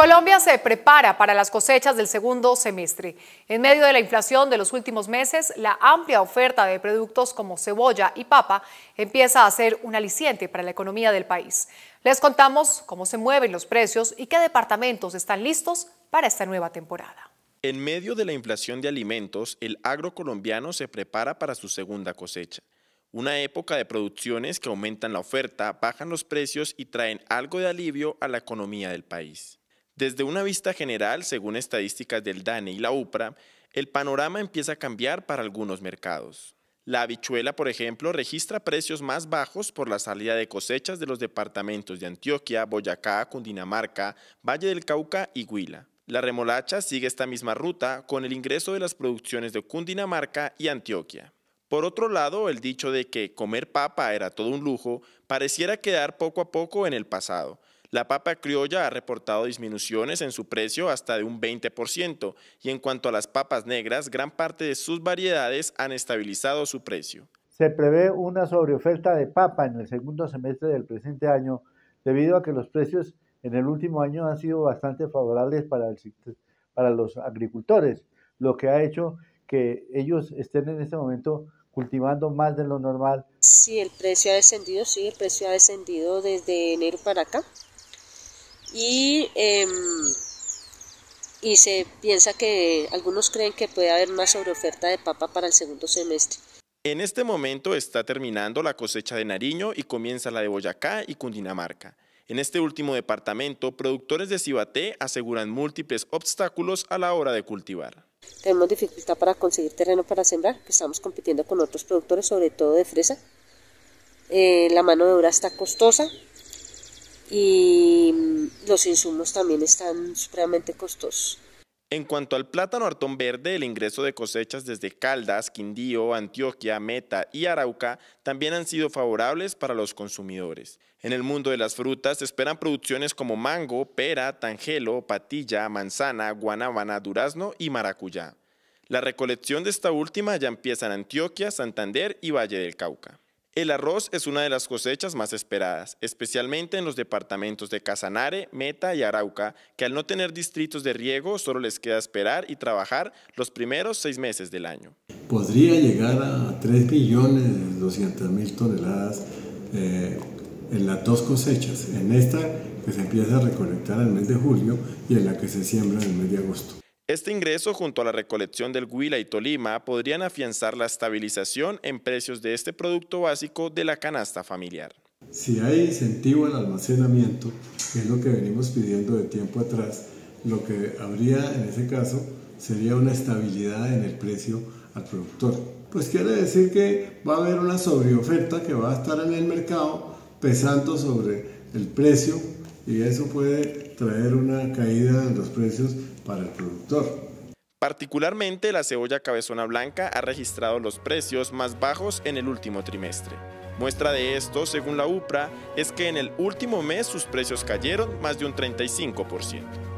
Colombia se prepara para las cosechas del segundo semestre. En medio de la inflación de los últimos meses, la amplia oferta de productos como cebolla y papa empieza a ser un aliciente para la economía del país. Les contamos cómo se mueven los precios y qué departamentos están listos para esta nueva temporada. En medio de la inflación de alimentos, el agrocolombiano se prepara para su segunda cosecha. Una época de producciones que aumentan la oferta, bajan los precios y traen algo de alivio a la economía del país. Desde una vista general, según estadísticas del DANE y la UPRA, el panorama empieza a cambiar para algunos mercados. La habichuela, por ejemplo, registra precios más bajos por la salida de cosechas de los departamentos de Antioquia, Boyacá, Cundinamarca, Valle del Cauca y Huila. La remolacha sigue esta misma ruta con el ingreso de las producciones de Cundinamarca y Antioquia. Por otro lado, el dicho de que comer papa era todo un lujo pareciera quedar poco a poco en el pasado, la papa criolla ha reportado disminuciones en su precio hasta de un 20% y en cuanto a las papas negras, gran parte de sus variedades han estabilizado su precio. Se prevé una sobreoferta de papa en el segundo semestre del presente año debido a que los precios en el último año han sido bastante favorables para, los agricultores, lo que ha hecho que ellos estén en este momento cultivando más de lo normal. Sí, el precio ha descendido, sí, el precio ha descendido desde enero para acá. Em, y, se piensa que algunos creen que puede haber más sobreoferta de papa para el segundo semestre. En este momento está terminando la cosecha de Nariño y comienza la de Boyacá y Cundinamarca. En este último departamento, productores de cibaté aseguran múltiples obstáculos a la hora de cultivar. Tenemos dificultad para conseguir terreno para sembrar, estamos compitiendo con otros productores, sobre todo de fresa. Eh, la mano de obra está costosa, y mm, los insumos también están supremamente costosos. En cuanto al plátano artón verde, el ingreso de cosechas desde Caldas, Quindío, Antioquia, Meta y Arauca también han sido favorables para los consumidores. En el mundo de las frutas se esperan producciones como mango, pera, tangelo, patilla, manzana, guanábana, durazno y maracuyá. La recolección de esta última ya empieza en Antioquia, Santander y Valle del Cauca. El arroz es una de las cosechas más esperadas, especialmente en los departamentos de Casanare, Meta y Arauca, que al no tener distritos de riego solo les queda esperar y trabajar los primeros seis meses del año. Podría llegar a 3.200.000 toneladas eh, en las dos cosechas, en esta que se empieza a recolectar en el mes de julio y en la que se siembra en el mes de agosto. Este ingreso junto a la recolección del Huila y Tolima podrían afianzar la estabilización en precios de este producto básico de la canasta familiar. Si hay incentivo al almacenamiento, que es lo que venimos pidiendo de tiempo atrás, lo que habría en ese caso sería una estabilidad en el precio al productor. Pues quiere decir que va a haber una sobreoferta que va a estar en el mercado pesando sobre el precio y eso puede traer una caída en los precios para el productor. Particularmente la cebolla cabezona blanca ha registrado los precios más bajos en el último trimestre. Muestra de esto, según la UPRA, es que en el último mes sus precios cayeron más de un 35%.